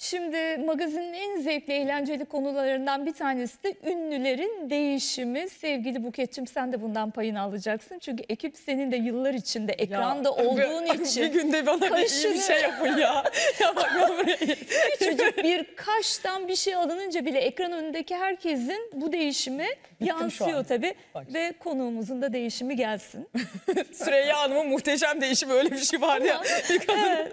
Şimdi magazinin en zevkli eğlenceli konularından bir tanesi de ünlülerin değişimi. Sevgili Buket'cim sen de bundan payını alacaksın. Çünkü ekip senin de yıllar içinde ekranda ya, olduğun bir, için. Bir günde bana kaşını... iyi bir şey yapın ya. ya bak Küçücük bir kaştan bir şey alınınca bile ekran önündeki herkesin bu değişimi Bittim yansıyor tabii. Bak. Ve konuğumuzun da değişimi gelsin. Süreyya Hanım'ın muhteşem değişimi öyle bir şey var ya. Bir kadın.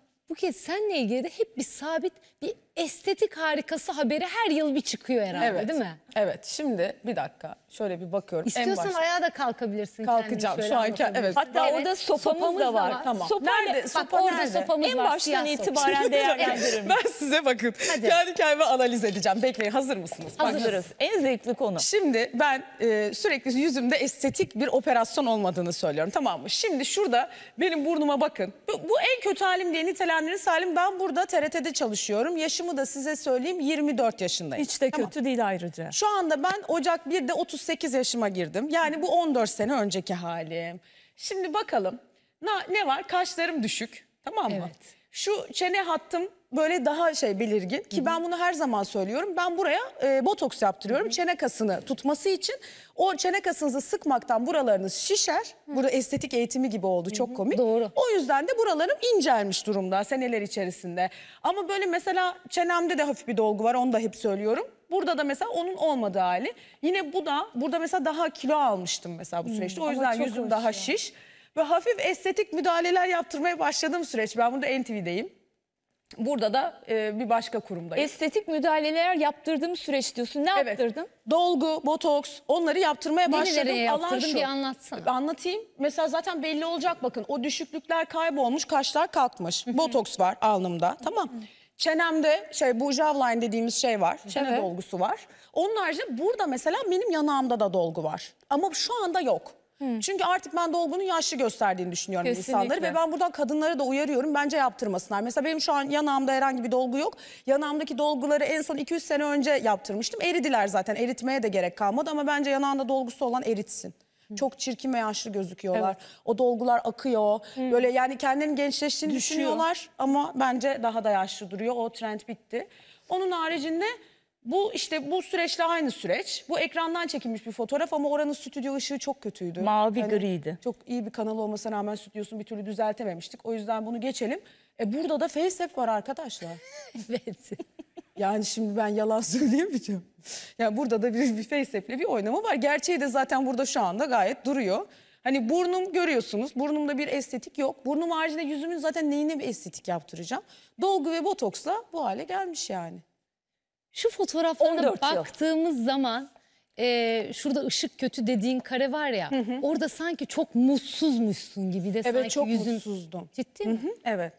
Bu kez senle ilgili de hep bir sabit bir estetik harikası haberi her yıl bir çıkıyor herhalde evet. değil mi? Evet. Şimdi bir dakika şöyle bir bakıyorum. İstiyorsan en ayağa da kalkabilirsin. Kalkacağım şu an. Evet. Hatta evet. orada sopamız, sopamız da var. Tamam. Sopa nerede? Bak, sopa orada nerede? sopamız en var. En baştan itibaren değerlendirilmiş. ben size bakın. Hadi. Kendi kendimi analiz edeceğim. Bekleyin hazır mısınız? Hazırız. Bak, en zevkli konu. Şimdi ben e, sürekli yüzümde estetik bir operasyon olmadığını söylüyorum. Tamam mı? Şimdi şurada benim burnuma bakın. Bu, bu en kötü halim diye nitelendirilmiş halim. Ben burada TRT'de çalışıyorum. Yaşım yaşımı da size söyleyeyim 24 yaşındayım. Hiç de kötü tamam. değil ayrıca. Şu anda ben Ocak 1'de 38 yaşıma girdim. Yani bu 14 sene önceki halim. Şimdi bakalım ne, var? Kaşlarım düşük. Tamam mı? Evet. Şu çene hattım böyle daha şey belirgin ki ben bunu her zaman söylüyorum. Ben buraya e, botoks yaptırıyorum. Çene kasını tutması için. O çene kasınızı sıkmaktan buralarınız şişer. Hı Burada estetik eğitimi gibi oldu. Çok komik. Doğru. O yüzden de buralarım incelmiş durumda seneler içerisinde. Ama böyle mesela çenemde de hafif bir dolgu var. Onu da hep söylüyorum. Burada da mesela onun olmadığı hali. Yine bu da burada mesela daha kilo almıştım mesela bu hmm, süreçte. O yüzden yüzüm daha ya. şiş ve hafif estetik müdahaleler yaptırmaya başladığım süreç. Ben burada NTV'deyim. Burada da e, bir başka kurumdayım. Estetik müdahaleler yaptırdığım süreç diyorsun. Ne evet. yaptırdın? Dolgu, botoks onları yaptırmaya Neleri başladım. Nereye yaptırdın bir anlatsana. E, anlatayım. Mesela zaten belli olacak bakın. O düşüklükler kaybolmuş, kaşlar kalkmış. botoks var alnımda tamam Çenemde şey bu jawline dediğimiz şey var. Çene evet. dolgusu var. Onun haricinde burada mesela benim yanağımda da dolgu var. Ama şu anda yok. Hı. Çünkü artık ben dolgunun yaşlı gösterdiğini düşünüyorum Kesinlikle. insanları ve ben buradan kadınları da uyarıyorum bence yaptırmasınlar. Mesela benim şu an yanağımda herhangi bir dolgu yok. Yanağımdaki dolguları en son 2-3 sene önce yaptırmıştım. Eridiler zaten eritmeye de gerek kalmadı ama bence yanağında dolgusu olan eritsin. Çok çirkin ve yaşlı gözüküyorlar. Evet. O dolgular akıyor. Hı. Böyle yani kendilerini gençleştiğini Düşüyor. düşünüyorlar ama bence daha da yaşlı duruyor. O trend bitti. Onun haricinde bu işte bu süreçle aynı süreç. Bu ekrandan çekilmiş bir fotoğraf ama oranın stüdyo ışığı çok kötüydü. Mavi hani griydi. Çok iyi bir kanal olmasına rağmen stüdyosunu bir türlü düzeltememiştik. O yüzden bunu geçelim. E burada da FaceApp var arkadaşlar. evet. Yani şimdi ben yalan söyleyemeyeceğim. Yani burada da bir, bir FaceApp'le bir oynama var. Gerçeği de zaten burada şu anda gayet duruyor. Hani burnum görüyorsunuz. Burnumda bir estetik yok. Burnum haricinde yüzümün zaten neyine bir estetik yaptıracağım. Dolgu ve botoksla bu hale gelmiş yani. Şu fotoğraflarına 14 yıl. baktığımız zaman e, şurada ışık kötü dediğin kare var ya. Orada sanki çok mutsuzmuşsun gibi de sanki Evet çok mutsuzdum. Ciddi mi? Evet.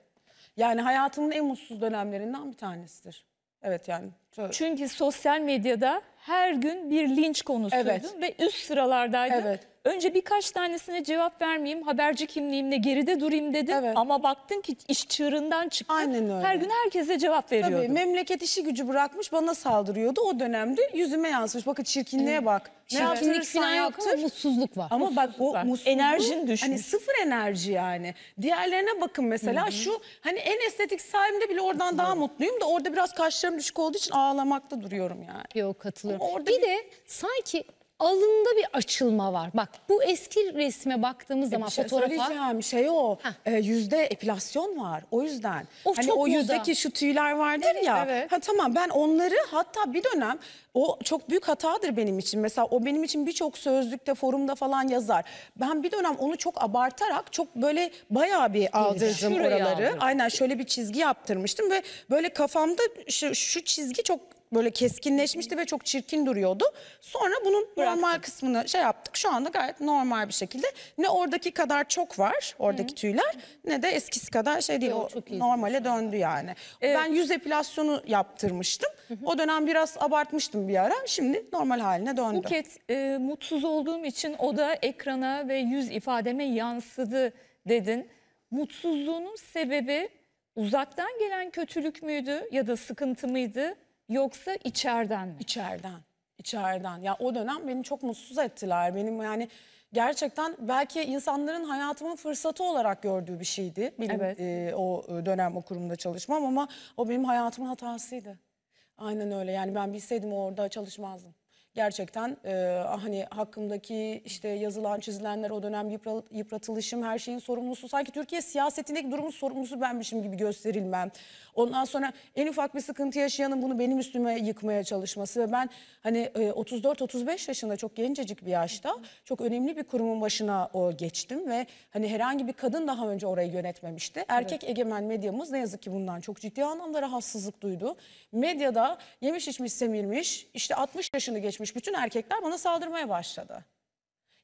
Yani hayatımın en mutsuz dönemlerinden bir tanesidir. Evet yani. Şöyle- Çünkü sosyal medyada her gün bir linç konusuydu Evet. ve üst sıralardaydı. Evet. Önce birkaç tanesine cevap vermeyeyim, haberci kimliğimle geride durayım dedim. Evet. Ama baktın ki iş çığırından çıktı. Aynen öyle. Her gün herkese cevap veriyordu. Tabii memleket işi gücü bırakmış bana saldırıyordu. O dönemde yüzüme yansımış. Bakın çirkinliğe evet. bak. Ne Çirkinlik falan yaptır. yok ama mutsuzluk var. Ama bak o mutsuzluk. Enerjin hani düşmüş. Hani sıfır enerji yani. Diğerlerine bakın mesela Hı -hı. şu hani en estetik sahilimde bile oradan daha mutluyum da orada biraz kaşlarım düşük olduğu için ağlamakta duruyorum yani. Yok katılıyorum. bir, bir de sanki alında bir açılma var. Bak bu eski resme baktığımız e, zaman bir şey fotoğrafa. şey o e, yüzde epilasyon var o yüzden. O hani o yüzdeki şu tüyler vardır evet, ya. Evet. Ha tamam ben onları hatta bir dönem o çok büyük hatadır benim için. Mesela o benim için birçok sözlükte, forumda falan yazar. Ben bir dönem onu çok abartarak çok böyle bayağı bir aldırdım Şuraya oraları. Aldım. Aynen şöyle bir çizgi yaptırmıştım ve böyle kafamda şu, şu çizgi çok böyle keskinleşmişti ve çok çirkin duruyordu. Sonra bunun Bıraktım. normal kısmını şey yaptık. Şu anda gayet normal bir şekilde. Ne oradaki kadar çok var oradaki Hı. tüyler ne de eskisi kadar şey değil. Yo, o normale döndü yani. Evet. Ben yüz epilasyonu yaptırmıştım. Hı hı. O dönem biraz abartmıştım bir ara. Şimdi normal haline döndü. Buket e, mutsuz olduğum için o da ekrana ve yüz ifademe yansıdı dedin. Mutsuzluğunun sebebi uzaktan gelen kötülük müydü ya da sıkıntı mıydı? yoksa içeriden mi? İçeriden. İçeriden. Ya o dönem beni çok mutsuz ettiler. Benim yani gerçekten belki insanların hayatımın fırsatı olarak gördüğü bir şeydi. Benim evet. e, o dönem o kurumda çalışmam ama o benim hayatımın hatasıydı. Aynen öyle. Yani ben bilseydim orada çalışmazdım gerçekten e, ah, hani hakkımdaki işte yazılan çizilenler o dönem yıpra, yıpratılışım her şeyin sorumlusu sanki Türkiye siyasetindeki durumun sorumlusu benmişim gibi gösterilmem. Ondan sonra en ufak bir sıkıntı yaşayanın bunu benim üstüme yıkmaya çalışması ve ben hani e, 34-35 yaşında çok gencecik bir yaşta çok önemli bir kurumun başına o geçtim ve hani herhangi bir kadın daha önce orayı yönetmemişti. Erkek evet. egemen medyamız ne yazık ki bundan çok ciddi anlamda rahatsızlık duydu. Medyada yemiş içmiş semirmiş işte 60 yaşını geçmiş dönmüş bütün erkekler bana saldırmaya başladı.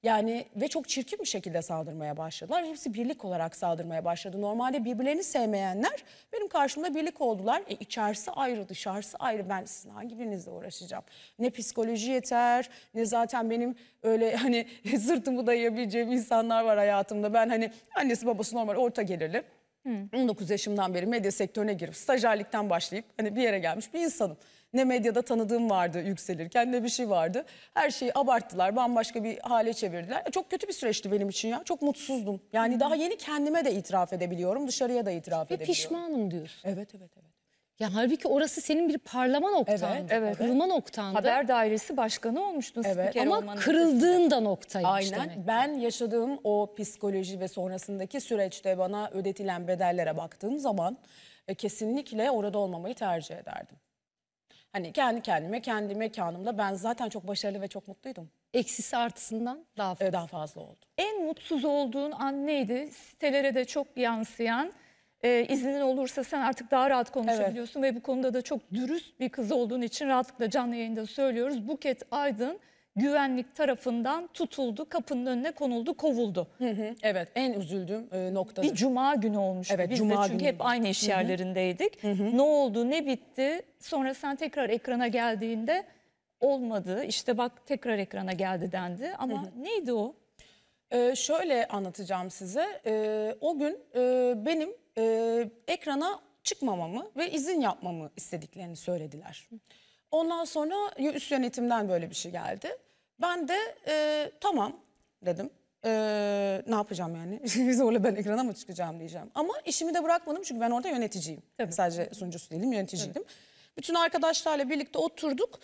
Yani ve çok çirkin bir şekilde saldırmaya başladılar. Hepsi birlik olarak saldırmaya başladı. Normalde birbirlerini sevmeyenler benim karşımda birlik oldular. E, içerisi ayrı, dışarısı ayrı. Ben sizin hangi birinizle uğraşacağım? Ne psikoloji yeter, ne zaten benim öyle hani sırtımı dayayabileceğim insanlar var hayatımda. Ben hani annesi babası normal orta gelirli Hı. 19 yaşımdan beri medya sektörüne girip stajyerlikten başlayıp hani bir yere gelmiş bir insanım. Ne medyada tanıdığım vardı yükselirken ne bir şey vardı. Her şeyi abarttılar bambaşka bir hale çevirdiler. Çok kötü bir süreçti benim için ya çok mutsuzdum. Yani Hı. daha yeni kendime de itiraf edebiliyorum dışarıya da itiraf Ve edebiliyorum. Ve pişmanım diyorsun. Evet evet evet. Ya halbuki orası senin bir parlama noktandı, evet, evet. kırılma noktandı. Haber dairesi başkanı olmuştun evet. Ama olmanın kırıldığın da noktaymış Aynen. demek. Ben yaşadığım o psikoloji ve sonrasındaki süreçte bana ödetilen bedellere baktığım zaman e, kesinlikle orada olmamayı tercih ederdim. Hani kendi kendime, kendi mekanımda ben zaten çok başarılı ve çok mutluydum. Eksisi artısından daha e, fazla. daha fazla oldu. En mutsuz olduğun an neydi? Sitelere de çok yansıyan e, iznin olursa sen artık daha rahat konuşabiliyorsun evet. ve bu konuda da çok dürüst bir kız olduğun için rahatlıkla canlı yayında söylüyoruz. Buket Aydın güvenlik tarafından tutuldu, kapının önüne konuldu, kovuldu. Hı hı, evet, en üzüldüğüm e, nokta. Bir cuma günü olmuş. Evet, Biz cuma de çünkü günü. hep aynı iş yerlerindeydik. Hı hı. Ne oldu, ne bitti? Sonra sen tekrar ekrana geldiğinde olmadı. İşte bak tekrar ekrana geldi dendi. Ama hı hı. neydi o? Ee, şöyle anlatacağım size. Ee, o gün e, benim e, ekrana çıkmamamı ve izin yapmamı istediklerini söylediler. Ondan sonra üst yönetimden böyle bir şey geldi. Ben de e, tamam dedim. E, ne yapacağım yani? Zorla ben ekrana mı çıkacağım diyeceğim. Ama işimi de bırakmadım çünkü ben orada yöneticiyim. Tabii. Sadece sunucusu değilim, yöneticiydim. Tabii. Bütün arkadaşlarla birlikte oturduk.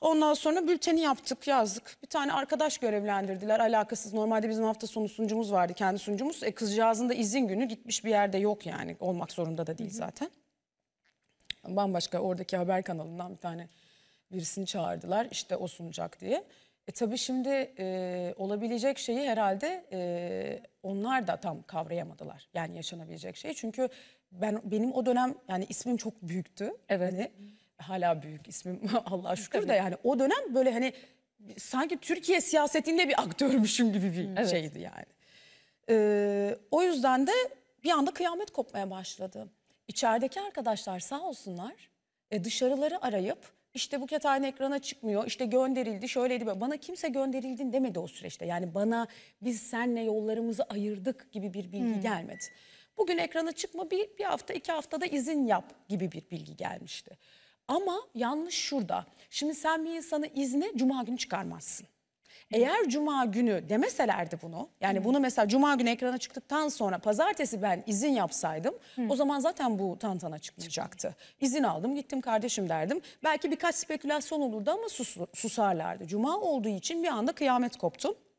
Ondan sonra bülteni yaptık, yazdık. Bir tane arkadaş görevlendirdiler alakasız. Normalde bizim hafta sonu sunucumuz vardı, kendi sunucumuz. E, kızcağızın da izin günü gitmiş bir yerde yok yani. Olmak zorunda da değil zaten. Bambaşka oradaki haber kanalından bir tane birisini çağırdılar. İşte o sunacak diye. E tabii şimdi e, olabilecek şeyi herhalde e, onlar da tam kavrayamadılar. Yani yaşanabilecek şeyi. Çünkü ben benim o dönem yani ismim çok büyüktü. Evet. Hani, hala büyük ismim Allah şükür de yani o dönem böyle hani sanki Türkiye siyasetinde bir aktörmüşüm gibi bir evet. şeydi yani. Ee, o yüzden de bir anda kıyamet kopmaya başladı. İçerideki arkadaşlar sağ olsunlar e, dışarıları arayıp işte bu Aynı ekrana çıkmıyor, işte gönderildi, şöyleydi. Böyle. Bana kimse gönderildin demedi o süreçte. Yani bana biz senle yollarımızı ayırdık gibi bir bilgi hmm. gelmedi. Bugün ekrana çıkma bir, bir hafta, iki haftada izin yap gibi bir bilgi gelmişti. Ama yanlış şurada. Şimdi sen bir insanı izne cuma günü çıkarmazsın. Eğer cuma günü demeselerdi bunu yani bunu mesela cuma günü ekrana çıktıktan sonra pazartesi ben izin yapsaydım o zaman zaten bu tantana çıkmayacaktı. İzin aldım gittim kardeşim derdim. Belki birkaç spekülasyon olurdu ama sus, susarlardı. Cuma olduğu için bir anda kıyamet koptu.